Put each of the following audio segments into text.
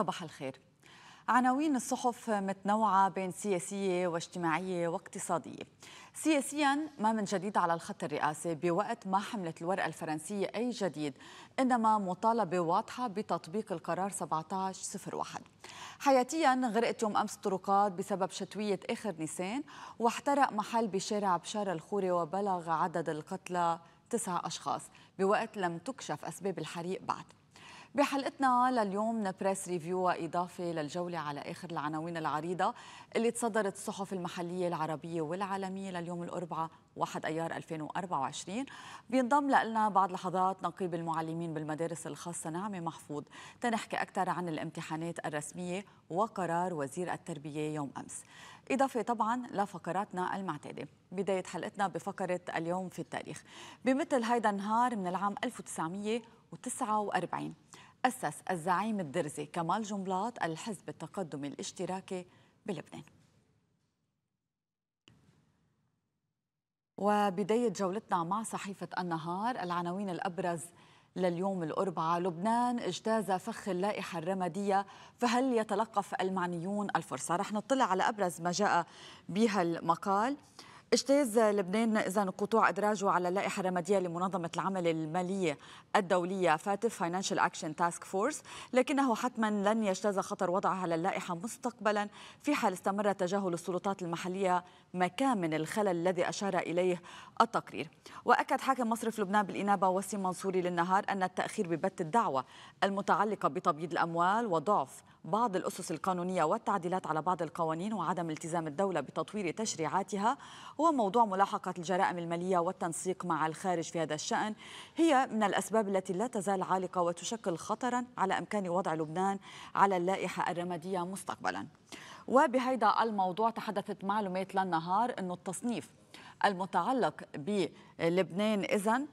صباح الخير عناوين الصحف متنوعة بين سياسية واجتماعية واقتصادية سياسيا ما من جديد على الخط الرئاسي بوقت ما حملت الورقة الفرنسية أي جديد إنما مطالبة واضحة بتطبيق القرار 1701 حياتيا غرقت يوم أمس الطرقات بسبب شتوية آخر نيسان واحترق محل بشارع بشارة الخوري وبلغ عدد القتلى تسع أشخاص بوقت لم تكشف أسباب الحريق بعد بحلقتنا لليوم نبريس ريفيو وإضافة للجولة على آخر العناوين العريضة اللي تصدرت الصحف المحلية العربية والعالمية لليوم الأربعاء 1 ايار 2024 بينضم لنا بعد لحظات نقيب المعلمين بالمدارس الخاصه نعمه محفوظ تنحكي اكثر عن الامتحانات الرسميه وقرار وزير التربيه يوم امس اضافه طبعا لفقراتنا المعتاده بدايه حلقتنا بفقره اليوم في التاريخ بمثل هيدا النهار من العام 1949 أسس الزعيم الدرزي كمال جنبلاط الحزب التقدمي الاشتراكي بلبنان وبداية جولتنا مع صحيفة النهار العناوين الأبرز لليوم الأربعاء لبنان اجتاز فخ اللائحة الرمادية فهل يتلقف المعنيون الفرصة؟ رح نطلع على أبرز ما جاء بها المقال اجتاز لبنان اذا قطوع ادراجه على اللائحه الرماديه لمنظمه العمل الماليه الدوليه فاتف فاينانشال اكشن تاسك فورس لكنه حتما لن يجتاز خطر وضعها على اللائحه مستقبلا في حال استمر تجاهل السلطات المحليه مكامن الخلل الذي اشار اليه التقرير واكد حاكم مصرف لبنان بالانابه وسيم منصوري للنهار ان التاخير ببت الدعوه المتعلقه بتبييض الاموال وضعف بعض الأسس القانونية والتعديلات على بعض القوانين وعدم التزام الدولة بتطوير تشريعاتها هو موضوع ملاحقة الجرائم المالية والتنسيق مع الخارج في هذا الشأن هي من الأسباب التي لا تزال عالقة وتشكل خطرا على إمكان وضع لبنان على اللائحة الرمادية مستقبلا وبهذا الموضوع تحدثت معلومات للنهار أن التصنيف المتعلق بلبنان إذن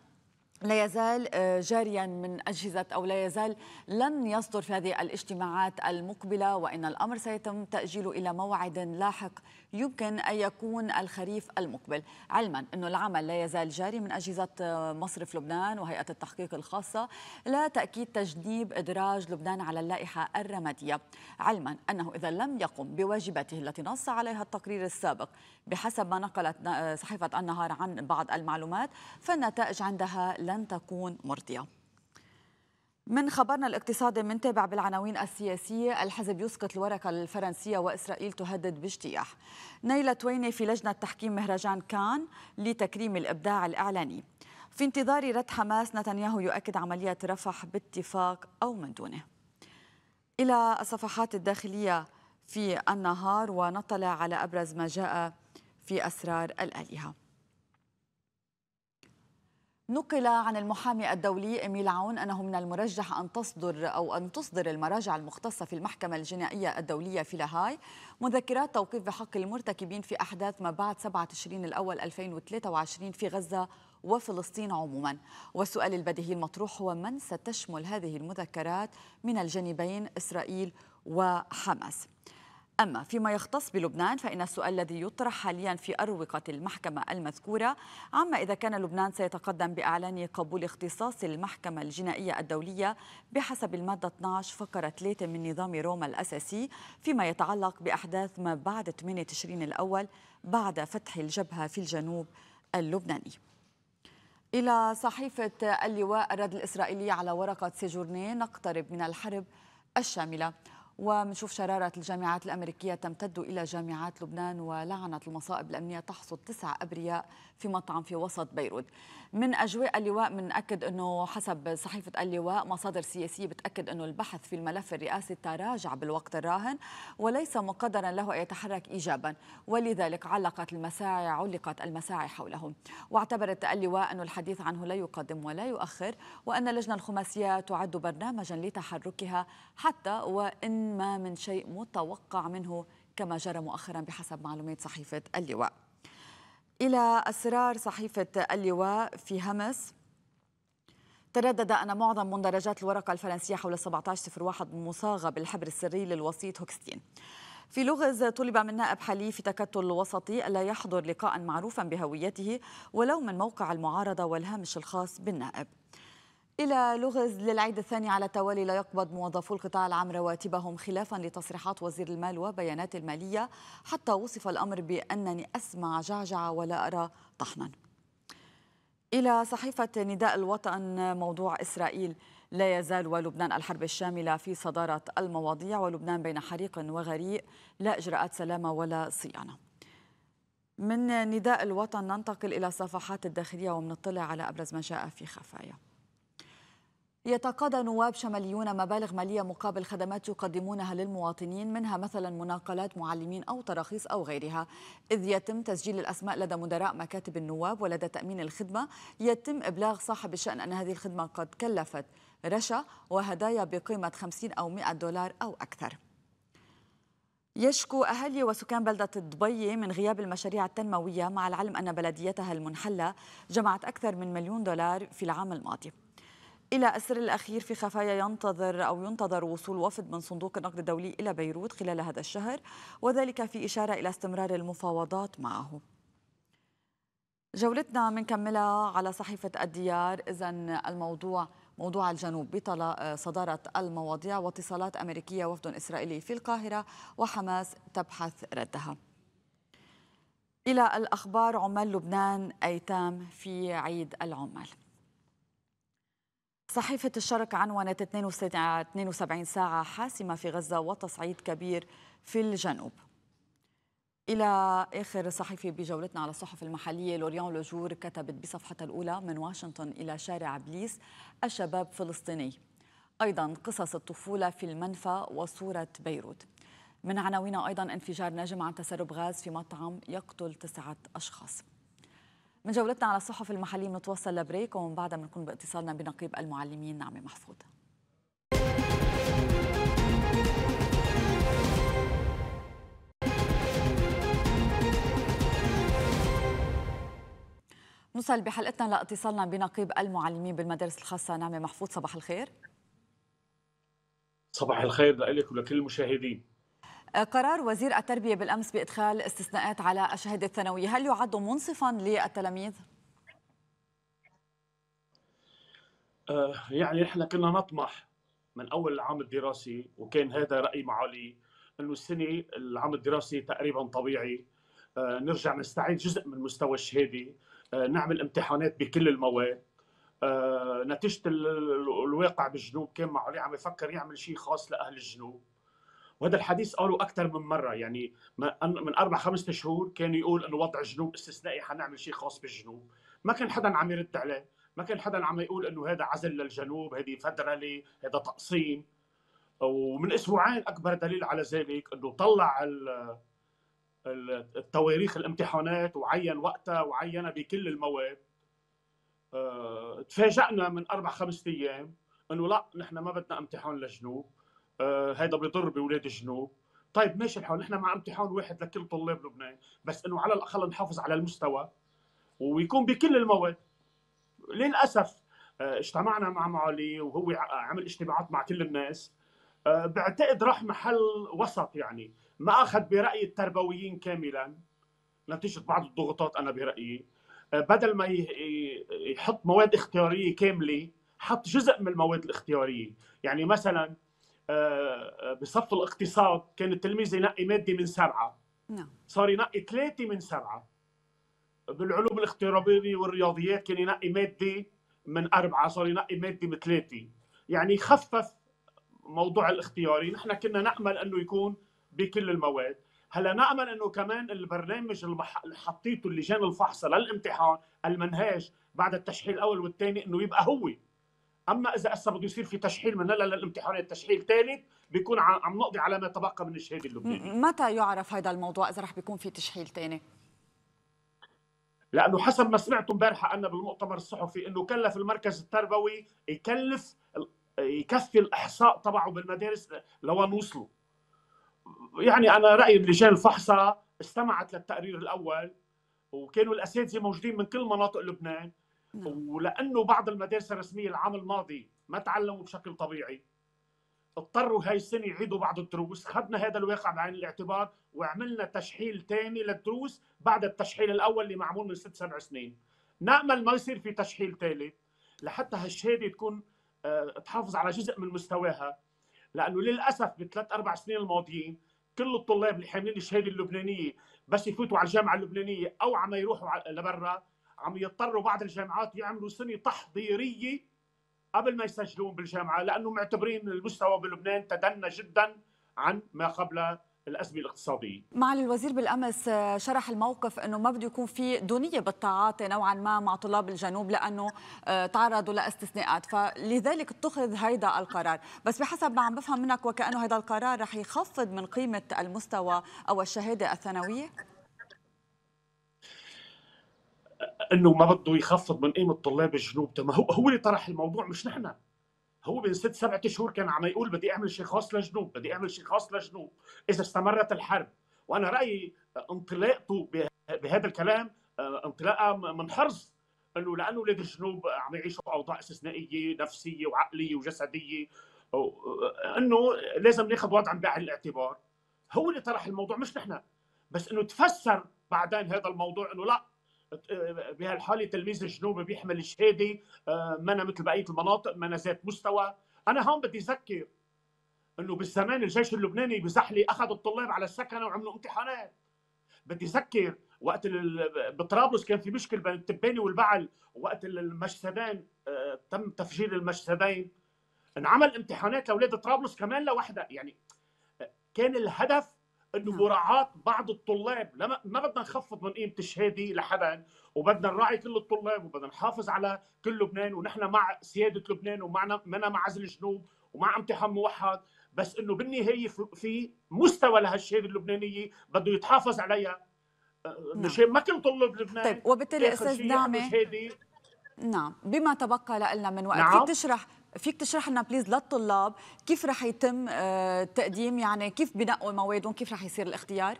لا يزال آه، جاريا من أجهزة أو لا يزال لن يصدر في هذه الاجتماعات المقبلة وإن الأمر سيتم تأجيله إلى موعد لاحق يمكن أن يكون الخريف المقبل علما أن العمل لا يزال جاري من أجهزة آه، مصرف لبنان وهيئة التحقيق الخاصة لا تأكيد تجنيب إدراج لبنان على اللائحة الرمادية علما أنه إذا لم يقم بواجباته التي نص عليها التقرير السابق بحسب ما نقلت آه، صحيفة النهار عن بعض المعلومات فالنتائج عندها لن تكون مرضيه من خبرنا الاقتصادي منتابع بالعناوين السياسية الحزب يسقط الورقة الفرنسية وإسرائيل تهدد باجتياح نيلة تويني في لجنة تحكيم مهرجان كان لتكريم الإبداع الإعلاني في انتظار رد حماس نتنياهو يؤكد عملية رفح باتفاق أو من دونه إلى الصفحات الداخلية في النهار ونطلع على أبرز ما جاء في أسرار الآلهة نقل عن المحامي الدولي إميل عون أنه من المرجح أن تصدر أو أن تصدر المراجع المختصة في المحكمة الجنائية الدولية في لاهاي مذكرات توقيف بحق المرتكبين في أحداث ما بعد 7 تشرين الأول 2023 في غزة وفلسطين عموما والسؤال البديهي المطروح هو من ستشمل هذه المذكرات من الجانبين إسرائيل وحماس أما فيما يختص بلبنان فإن السؤال الذي يطرح حاليا في أروقة المحكمة المذكورة عما إذا كان لبنان سيتقدم بإعلان قبول اختصاص المحكمة الجنائية الدولية بحسب المادة 12 فقرة 3 من نظام روما الأساسي فيما يتعلق بأحداث ما بعد 8 تشرين الأول بعد فتح الجبهة في الجنوب اللبناني إلى صحيفة اللواء الرد الإسرائيلي على ورقة سيجورني نقترب من الحرب الشاملة ومنشوف شرارة الجامعات الأمريكية تمتد إلى جامعات لبنان ولعنة المصائب الأمنية تحصد تسع أبرياء في مطعم في وسط بيروت من اجواء اللواء بنأكد انه حسب صحيفه اللواء مصادر سياسيه بتاكد انه البحث في الملف الرئاسي تراجع بالوقت الراهن وليس مقدرا له ان يتحرك ايجابا ولذلك علقت المساعي علقت المساعي حوله واعتبرت اللواء انه الحديث عنه لا يقدم ولا يؤخر وان اللجنه الخماسيه تعد برنامجا لتحركها حتى وان ما من شيء متوقع منه كما جرى مؤخرا بحسب معلومات صحيفه اللواء إلى أسرار صحيفة اللواء في همس تردد أن معظم مندرجات الورقة الفرنسية حول 1701 مصاغة بالحبر السري للوسيط هوكستين في لغز طلب من نائب حليف تكتل وسطي ألا يحضر لقاء معروفا بهويته ولو من موقع المعارضة والهامش الخاص بالنائب إلى لغز للعيد الثاني على التوالي لا يقبض موظفو القطاع العام رواتبهم خلافا لتصريحات وزير المال وبيانات المالية حتى وصف الأمر بأنني أسمع جعجعة ولا أرى طحنا إلى صحيفة نداء الوطن موضوع إسرائيل لا يزال ولبنان الحرب الشاملة في صدارة المواضيع ولبنان بين حريق وغريق لا إجراءات سلامة ولا صيانة من نداء الوطن ننتقل إلى صفحات الداخلية ومنطلع على أبرز ما جاء في خفايا يتقاضى نواب شماليون مبالغ مالية مقابل خدمات يقدمونها للمواطنين منها مثلا مناقلات معلمين أو تراخيص أو غيرها إذ يتم تسجيل الأسماء لدى مدراء مكاتب النواب ولدى تأمين الخدمة يتم إبلاغ صاحب الشأن أن هذه الخدمة قد كلفت رشا وهدايا بقيمة 50 أو 100 دولار أو أكثر يشكو أهالي وسكان بلدة دبي من غياب المشاريع التنموية مع العلم أن بلديتها المنحلة جمعت أكثر من مليون دولار في العام الماضي إلى أسر الأخير في خفايا ينتظر أو ينتظر وصول وفد من صندوق النقد الدولي إلى بيروت خلال هذا الشهر وذلك في إشارة إلى استمرار المفاوضات معه جولتنا منكملها على صحيفة الديار إذا الموضوع موضوع الجنوب بطل آه، صدارة المواضيع واتصالات أمريكية وفد إسرائيلي في القاهرة وحماس تبحث ردها إلى الأخبار عمال لبنان أيتام في عيد العمال صحيفة الشرق عنونت 72 ساعة حاسمة في غزة وتصعيد كبير في الجنوب إلى آخر صحيفة بجولتنا على الصحف المحلية لوريان لوجور كتبت بصفحتها الأولى من واشنطن إلى شارع بليس الشباب فلسطيني أيضا قصص الطفولة في المنفى وصورة بيروت من عناوين أيضا انفجار ناجم عن تسرب غاز في مطعم يقتل تسعة أشخاص من جولتنا على الصحف المحلية بنتوصل لبريك ومن بعدها بنكون باتصالنا بنقيب المعلمين نعمة محفوظ نوصل بحلقتنا لاتصالنا بنقيب المعلمين بالمدارس الخاصة نعمة محفوظ صباح الخير صباح الخير لك ولكل المشاهدين آه، قرار وزير التربية بالأمس بإدخال استثناءات على الشهادة الثانوية هل يعد منصفا للتلاميذ؟ آه، يعني نحن كنا نطمح من أول العام الدراسي وكان هذا رأي معالي أنه السنة العام الدراسي تقريبا طبيعي آه، نرجع نستعيد جزء من مستوى الشهادة نعمل امتحانات بكل المواد نتيجة الواقع بالجنوب كان معالي عم يفكر يعمل شيء خاص لأهل الجنوب وهذا الحديث قالوا اكثر من مره يعني من اربع خمس شهور كان يقول انه وضع الجنوب استثنائي حنعمل شيء خاص بالجنوب ما كان حدا عم يرد عليه ما كان حدا عم يقول انه هذا عزل للجنوب هذه فدرالي هذا تقسيم ومن اسبوعين اكبر دليل على ذلك انه طلع التواريخ الامتحانات وعين وقتها وعينها بكل المواد آه، تفاجئنا من اربع خمس ايام انه لا نحن ما بدنا امتحان للجنوب آه، هيدا بيضر باولاد الجنوب طيب ماشي الحال نحن مع امتحان واحد لكل طلاب لبنان بس انه على الاقل نحافظ على المستوى ويكون بكل المواد للاسف آه، اجتمعنا مع معالي وهو آه، عمل اجتماعات مع كل الناس بعتقد راح محل وسط يعني ما اخذ براي التربويين كاملا نتيجه بعض الضغوطات انا برايي بدل ما يحط مواد اختياريه كامله حط جزء من المواد الاختياريه يعني مثلا آه، آه، بصف الاقتصاد كان التلميذ ينقي ماده من سبعه نعم صار ينقي ثلاثه من سبعه بالعلوم الاغترابيه والرياضيات كان ينقي ماده من اربعه صار ينقي ماده من ثلاثه يعني خفف موضوع الاختياري نحن كنا نامل انه يكون بكل المواد هلا نامل انه كمان البرنامج اللي حطيته اللجان الفحص للامتحان المنهاج بعد التشحيل الاول والثاني انه يبقى هو اما اذا هسه بده يصير في تشحيل من هلا للامتحانات تشحيل ثالث بيكون عم نقضي على ما تبقى من الشهاده اللبنانيه متى يعرف هذا الموضوع اذا رح بيكون في تشحيل ثاني؟ لانه حسب ما سمعت امبارحه أن بالمؤتمر الصحفي انه كلف المركز التربوي يكلف يكفي الاحصاء تبعه بالمدارس لوين وصلوا يعني انا رايي لجان الفحصه استمعت للتقرير الاول وكانوا الاساتذه موجودين من كل مناطق لبنان نعم. ولانه بعض المدارس الرسميه العام الماضي ما تعلموا بشكل طبيعي اضطروا هاي السنه يعيدوا بعض الدروس، خدنا هذا الواقع بعين الاعتبار وعملنا تشحيل ثاني للدروس بعد التشحيل الاول اللي معمول من ست سبع سنين. نامل ما يصير في تشحيل ثالث لحتى هالشهاده تكون آه، تحافظ على جزء من مستواها لانه للاسف بثلاث اربع سنين الماضيين كل الطلاب اللي حاملين الشهاده اللبنانيه بس يفوتوا على الجامعه اللبنانيه او عم يروحوا لبرا عم يضطروا بعض الجامعات يعملوا سنه تحضيريه قبل ما يسجلون بالجامعه لانه معتبرين المستوى بلبنان تدنى جدا عن ما قبل الازمه الاقتصاديه. معالي الوزير بالامس آه، شرح الموقف انه ما بده يكون في دونيه بالتعاطي نوعا ما مع طلاب الجنوب لانه آه، تعرضوا لاستثناءات، فلذلك اتخذ هيدا القرار، بس بحسب ما عم بفهم منك وكانه هذا القرار رح يخفض من قيمه المستوى او الشهاده الثانويه؟ انه ما بده يخفض من قيمه طلاب الجنوب ما هو هو اللي طرح الموضوع مش نحن هو من ست سبعة شهور كان عم يقول بدي اعمل شيء خاص للجنوب بدي اعمل شيء خاص للجنوب اذا استمرت الحرب وانا رايي انطلاقته بهذا الكلام آه، انطلاقه من حرص انه لانه اولاد الجنوب عم يعيشوا اوضاع استثنائيه نفسيه وعقليه وجسديه آه، انه لازم ناخذ وضع بعين الاعتبار هو اللي طرح الموضوع مش نحن بس انه تفسر بعدين هذا الموضوع انه لا بهالحاله تلميذ الجنوب بيحمل شهاده آه، منا مثل بقيه المناطق منا ذات مستوى انا هون بدي اذكر انه بالزمان الجيش اللبناني بزحلي اخذ الطلاب على السكنه وعملوا امتحانات بدي اذكر وقت بطرابلس كان في مشكل بين التباني والبعل وقت المجسدين آه، تم تفجير المجسدين انعمل امتحانات لاولاد طرابلس كمان لوحدها يعني آه، كان الهدف انه نعم. مراعاه بعض الطلاب لما ما بدنا نخفض من قيمه الشهاده لحدا وبدنا نراعي كل الطلاب وبدنا نحافظ على كل لبنان ونحن مع سياده لبنان ومعنا منا مع عزل الجنوب ومع امتحان موحد بس انه بالنهايه في مستوى لهالشهاده اللبنانيه بده يتحافظ عليها آه، نعم. مش ما كل طلاب لبنان طيب وبالتالي استاذ نعمه نعم بما تبقى لنا من وقت نعم. تشرح فيك تشرح لنا بليز للطلاب كيف رح يتم التقديم آه، يعني كيف بنقوا موادهم كيف رح يصير الاختيار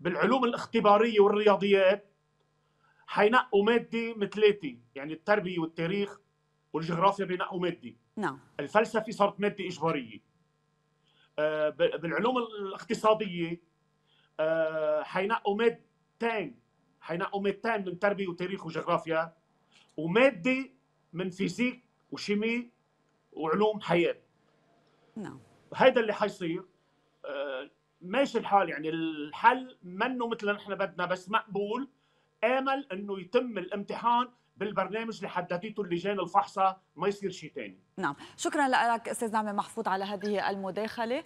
بالعلوم الاختباريه والرياضيات حينقوا ماده من ثلاثه يعني التربيه والتاريخ والجغرافيا بينقوا ماده نعم الفلسفه صارت ماده اجباريه آه، بالعلوم الاقتصاديه آه، حينقوا مادتين حينقوا مادتين من تربيه وتاريخ وجغرافيا وماده من فيزيك وشيمي وعلوم حياه نعم هذا اللي حيصير آه، ماشي الحال يعني الحل منه مثل نحن بدنا بس مقبول امل انه يتم الامتحان بالبرنامج اللي حددته اللجان الفحصه ما يصير شيء ثاني نعم شكرا لك استاذ نعمه محفوظ على هذه المداخله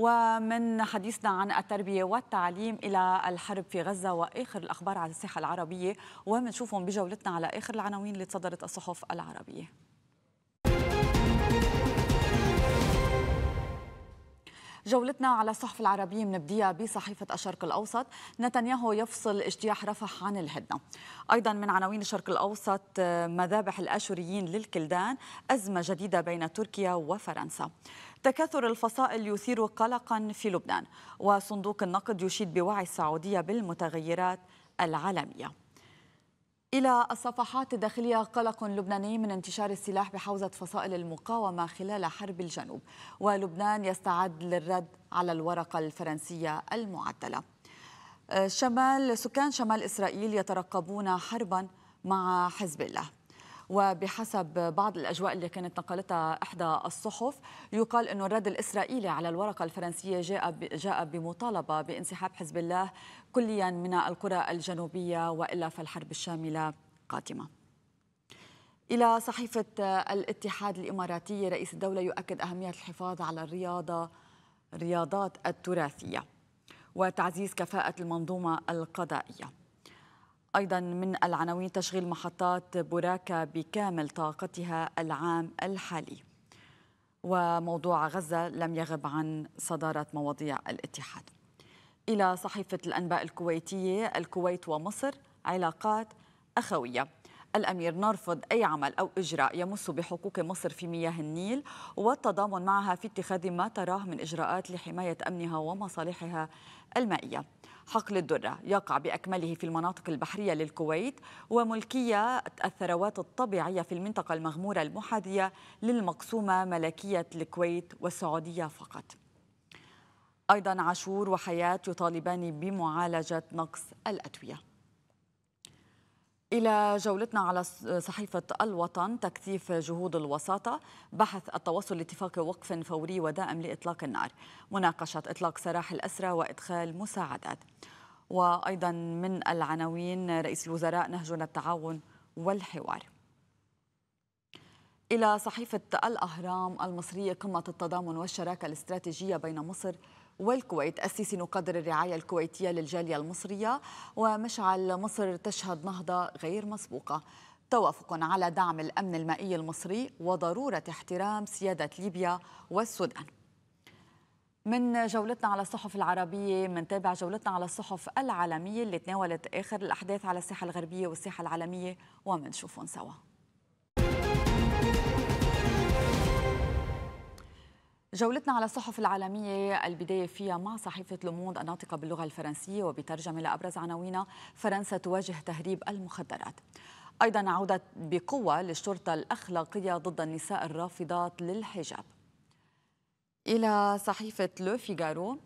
ومن حديثنا عن التربية والتعليم إلى الحرب في غزة وآخر الأخبار على الساحة العربية ومنشوفهم بجولتنا على آخر العناوين اللي تصدرت الصحف العربية جولتنا على الصحف العربية منبديها بصحيفة الشرق الأوسط نتنياهو يفصل اجتياح رفح عن الهدنة أيضا من عناوين الشرق الأوسط آه، مذابح الآشوريين للكلدان أزمة جديدة بين تركيا وفرنسا تكاثر الفصائل يثير قلقا في لبنان وصندوق النقد يشيد بوعي السعودية بالمتغيرات العالمية إلى الصفحات الداخلية قلق لبناني من انتشار السلاح بحوزة فصائل المقاومة خلال حرب الجنوب ولبنان يستعد للرد على الورقة الفرنسية المعدلة شمال سكان شمال إسرائيل يترقبون حربا مع حزب الله وبحسب بعض الأجواء اللي كانت نقلتها إحدى الصحف يقال انه الرد الإسرائيلي على الورقة الفرنسية جاء جاء بمطالبة بانسحاب حزب الله كليا من القرى الجنوبية وإلا فالحرب الشاملة قادمة إلى صحيفة الاتحاد الإماراتي رئيس الدولة يؤكد أهمية الحفاظ على الرياضة الرياضات التراثية وتعزيز كفاءة المنظومة القضائية أيضا من العناوين تشغيل محطات بوراكا بكامل طاقتها العام الحالي وموضوع غزة لم يغب عن صدارة مواضيع الاتحاد إلى صحيفة الأنباء الكويتية الكويت ومصر علاقات أخوية الأمير نرفض أي عمل أو إجراء يمس بحقوق مصر في مياه النيل والتضامن معها في اتخاذ ما تراه من إجراءات لحماية أمنها ومصالحها المائية حقل الدرة يقع بأكمله في المناطق البحرية للكويت وملكية الثروات الطبيعية في المنطقة المغمورة المحاذية للمقسومة ملكية الكويت والسعودية فقط أيضا عاشور وحياة يطالبان بمعالجة نقص الأدوية إلى جولتنا على صحيفة الوطن تكثيف جهود الوساطة بحث التوصل لاتفاق وقف فوري ودائم لإطلاق النار مناقشة إطلاق سراح الأسرى وإدخال مساعدات وأيضا من العناوين رئيس الوزراء نهجنا التعاون والحوار إلى صحيفة الأهرام المصرية قمة التضامن والشراكة الاستراتيجية بين مصر والكويت السيسي نقدر الرعاية الكويتية للجالية المصرية ومشعل مصر تشهد نهضة غير مسبوقة توافق على دعم الأمن المائي المصري وضرورة احترام سيادة ليبيا والسودان من جولتنا على الصحف العربية منتابع جولتنا على الصحف العالمية اللي تناولت آخر الأحداث على الساحة الغربية والساحة العالمية ومنشوفهم سوا جولتنا على الصحف العالمية البداية فيها مع صحيفة لوموند الناطقة باللغة الفرنسية وبترجمة لأبرز عناوينها فرنسا تواجه تهريب المخدرات أيضا عودت بقوة للشرطة الأخلاقية ضد النساء الرافضات للحجاب إلى صحيفة لو فيغارو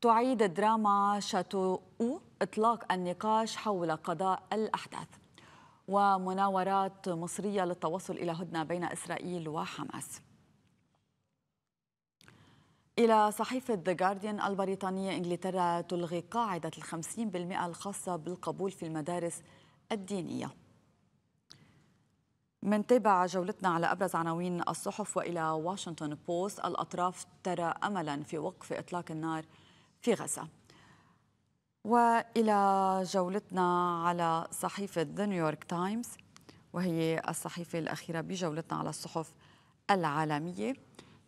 تعيد دراما شاتو أو إطلاق النقاش حول قضاء الأحداث ومناورات مصرية للتوصل إلى هدنة بين إسرائيل وحماس إلى صحيفة The Guardian البريطانية إنجلترا تلغي قاعدة الخمسين بالمئة الخاصة بالقبول في المدارس الدينية من تابع جولتنا على أبرز عناوين الصحف وإلى واشنطن بوست الأطراف ترى أملا في وقف إطلاق النار في غزة وإلى جولتنا على صحيفة The نيويورك تايمز وهي الصحيفة الأخيرة بجولتنا على الصحف العالمية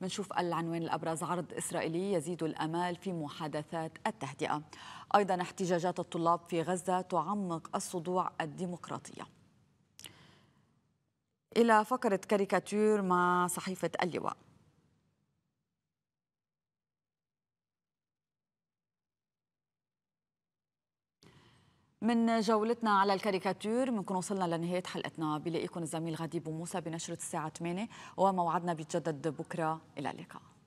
منشوف العنوان الأبرز عرض إسرائيلي يزيد الأمال في محادثات التهدئة أيضا احتجاجات الطلاب في غزة تعمق الصدوع الديمقراطية إلى فقرة كاريكاتير مع صحيفة اللواء من جولتنا على الكاريكاتير بنكون وصلنا لنهاية حلقتنا بلاقيكم الزميل غادي بوموسى بنشرة الساعة 8 وموعدنا بيتجدد بكرة إلى اللقاء